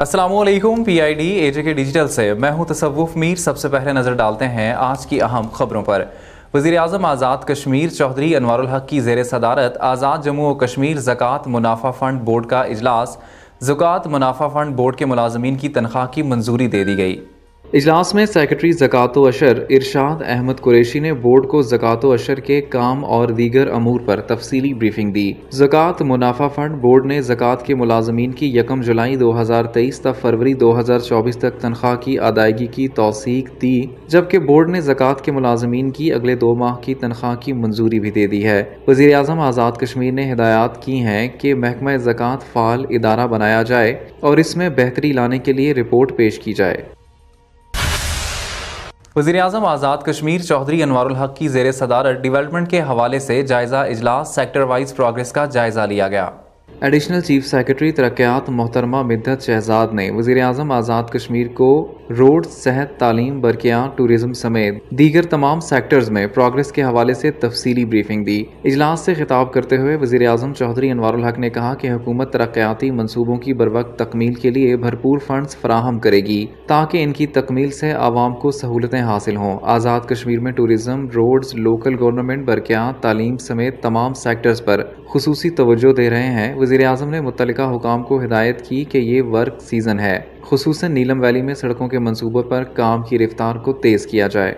Aslam P I D A J K digital से मैं हूं तसवुफ मीर सबसे पहले नज़र डालते हैं आज की अहम खबरों पर वजीर अजम आज़ाद कश्मीर चौधरी अनवर हक की जेर सदारत आज़ाद जम्मू और कश्मीर ज़क़़त मुनाफा फ़ंड बोर्ड का अजलास ज़क़़त मुनाफा फ़ंड बोर्ड के मुलाजमीन की तनख्वाह की मंजूरी दे दी गई इजलास में सेक्रेटरी जक़ात अशर इरशाद अहमद कुरेशी ने बोर्ड को जक़ात अशर के काम और दीगर अमूर पर तफसीली ब्रीफिंग दी जक़ात मुनाफा फंड बोर्ड ने जक़ात के मुलाजमीन की यकम जुलाई दो हज़ार तेईस तक फरवरी दो हज़ार चौबीस तक तनख्वाह की अदायगी की तोसीक दी जबकि बोर्ड ने जक़ात के मुलाजमीन की अगले दो माह की तनख्वाह की मंजूरी भी दे दी है वजी अजम आज़ाद कश्मीर ने हिदायत की हैं कि महकमा जक़ात फ़ाल इदारा बनाया जाए और इसमें बेहतरी लाने के लिए रिपोर्ट पेश की जाए वजीर अजम आज़ाद कश्मीर चौधरी अनवारुल हक की जेर सदारत डिवेलपमेंट के हवाले से जायज़ा इजलास सेक्टर वाइज प्रोग्रेस का जायज़ा लिया गया एडिशनल चीफ सेक्रेटरी तरक्यात मोहतरमा मिद्दत शहजाद ने वजीर अजम आज़ाद कश्मीर को रोड सेहत तालीम बरकिया टूरिज्म समेत दीगर तमाम सेक्टर्स में प्रोग्रेस के हवाले से तफसीली ब्रीफिंग दी इजलास से खिताब करते हुए वजीर अजम चौधरी अनवारुल ने कहा कि हुकूमत तरक्याती मनसूबों की बर वक्त तकमील के लिए भरपूर फंड फ्राहम करेगी ताकि इनकी तकमील से आवाम को सहूलतें हासिल हों आज़ाद कश्मीर में टूरिज्म रोड लोकल गवर्नमेंट बरकिया तालीम समेत तमाम सेक्टर्स पर खसूसी तोज्जो दे रहे हैं वज़ी अजम ने मुतल हुकाम को हिदायत की कि ये वर्क सीज़न है खसूस नीलम वैली में सड़कों के मनसूबों पर काम की रफ्तार को तेज़ किया जाए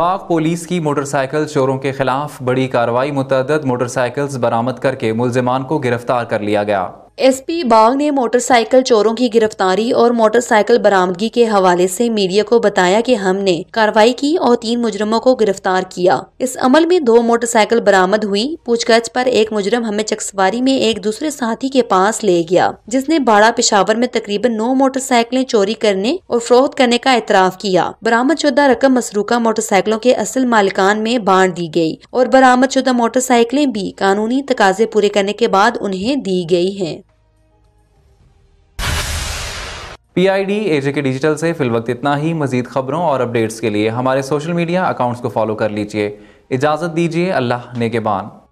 बाग पुलिस की मोटरसाइकिल चोरों के खिलाफ बड़ी कार्रवाई मुतद मोटरसाइकिल्स बरामद करके मुलजमान को गिरफ्तार कर लिया गया एसपी बाग ने मोटरसाइकिल चोरों की गिरफ्तारी और मोटरसाइकिल बरामदगी के हवाले से मीडिया को बताया कि हमने कार्रवाई की और तीन मुजरमों को गिरफ्तार किया इस अमल में दो मोटरसाइकिल बरामद हुई पूछताछ पर एक मुजरम हमें चकसवारी में एक दूसरे साथी के पास ले गया जिसने बाड़ा पिशावर में तकरीबन नौ मोटरसाइकिलें चोरी करने और फरोख्त करने का एतराफ किया बरामद शुदा रकम मसरूका मोटरसाइकिलों के असल मालिकान में बांट दी गयी और बरामद शुदा मोटरसाइकिलें भी कानूनी तकाजे पूरे करने के बाद उन्हें दी गयी है पी आई डी एजे के डिजिटल से फिल वक्त इतना ही मजीद खबरों और अपडेट्स के लिए हमारे सोशल मीडिया अकाउंट्स को फॉलो कर लीजिए इजाज़त दीजिए अल्लाह बान